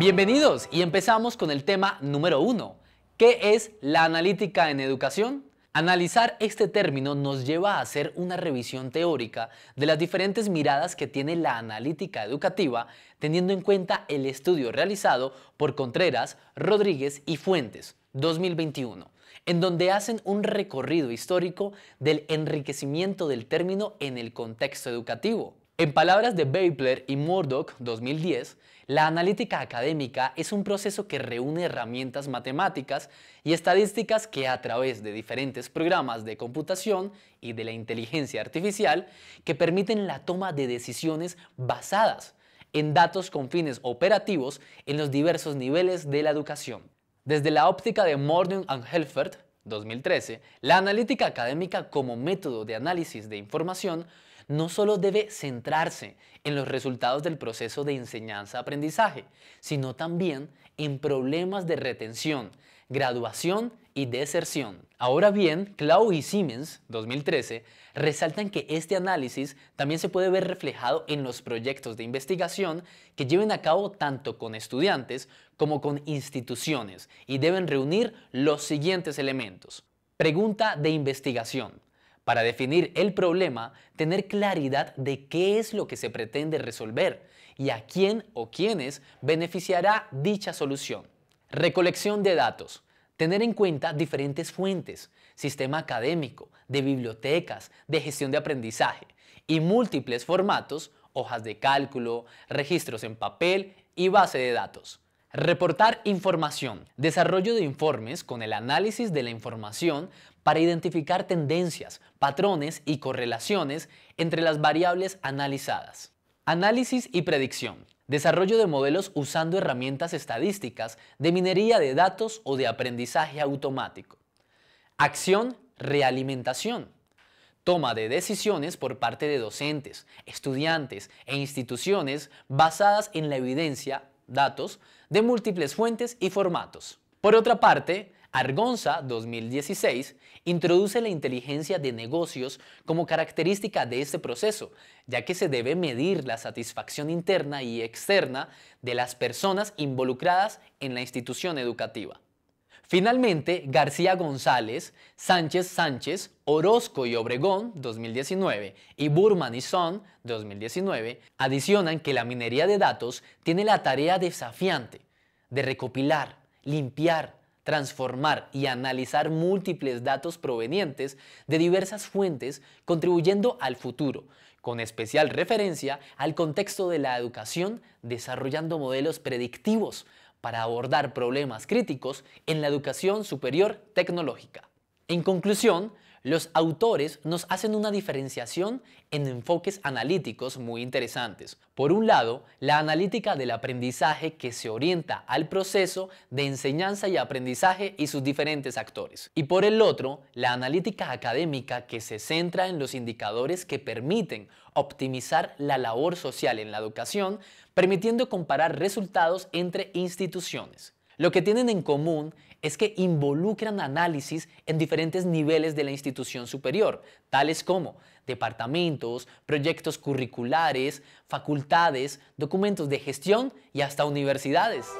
Bienvenidos y empezamos con el tema número uno. ¿Qué es la analítica en educación? Analizar este término nos lleva a hacer una revisión teórica de las diferentes miradas que tiene la analítica educativa, teniendo en cuenta el estudio realizado por Contreras, Rodríguez y Fuentes, 2021, en donde hacen un recorrido histórico del enriquecimiento del término en el contexto educativo. En palabras de Bapler y Murdoch 2010, la analítica académica es un proceso que reúne herramientas matemáticas y estadísticas que a través de diferentes programas de computación y de la inteligencia artificial que permiten la toma de decisiones basadas en datos con fines operativos en los diversos niveles de la educación. Desde la óptica de Morning and Helfert, 2013, la analítica académica como método de análisis de información no solo debe centrarse en los resultados del proceso de enseñanza-aprendizaje, sino también en problemas de retención, graduación y deserción. Ahora bien, Clau y Siemens, 2013, resaltan que este análisis también se puede ver reflejado en los proyectos de investigación que lleven a cabo tanto con estudiantes como con instituciones y deben reunir los siguientes elementos. Pregunta de investigación. Para definir el problema, tener claridad de qué es lo que se pretende resolver y a quién o quiénes beneficiará dicha solución. Recolección de datos. Tener en cuenta diferentes fuentes, sistema académico, de bibliotecas, de gestión de aprendizaje y múltiples formatos, hojas de cálculo, registros en papel y base de datos. Reportar información. Desarrollo de informes con el análisis de la información para identificar tendencias, patrones y correlaciones entre las variables analizadas. Análisis y predicción. Desarrollo de modelos usando herramientas estadísticas de minería de datos o de aprendizaje automático. Acción, realimentación. Toma de decisiones por parte de docentes, estudiantes e instituciones basadas en la evidencia datos de múltiples fuentes y formatos. Por otra parte, Argonza 2016 introduce la inteligencia de negocios como característica de este proceso, ya que se debe medir la satisfacción interna y externa de las personas involucradas en la institución educativa. Finalmente, García González, Sánchez Sánchez, Orozco y Obregón 2019 y Burman y Son 2019 adicionan que la minería de datos tiene la tarea desafiante de recopilar, limpiar, transformar y analizar múltiples datos provenientes de diversas fuentes, contribuyendo al futuro, con especial referencia al contexto de la educación, desarrollando modelos predictivos para abordar problemas críticos en la educación superior tecnológica. En conclusión, los autores nos hacen una diferenciación en enfoques analíticos muy interesantes. Por un lado, la analítica del aprendizaje que se orienta al proceso de enseñanza y aprendizaje y sus diferentes actores. Y por el otro, la analítica académica que se centra en los indicadores que permiten optimizar la labor social en la educación, permitiendo comparar resultados entre instituciones. Lo que tienen en común es que involucran análisis en diferentes niveles de la institución superior, tales como departamentos, proyectos curriculares, facultades, documentos de gestión y hasta universidades.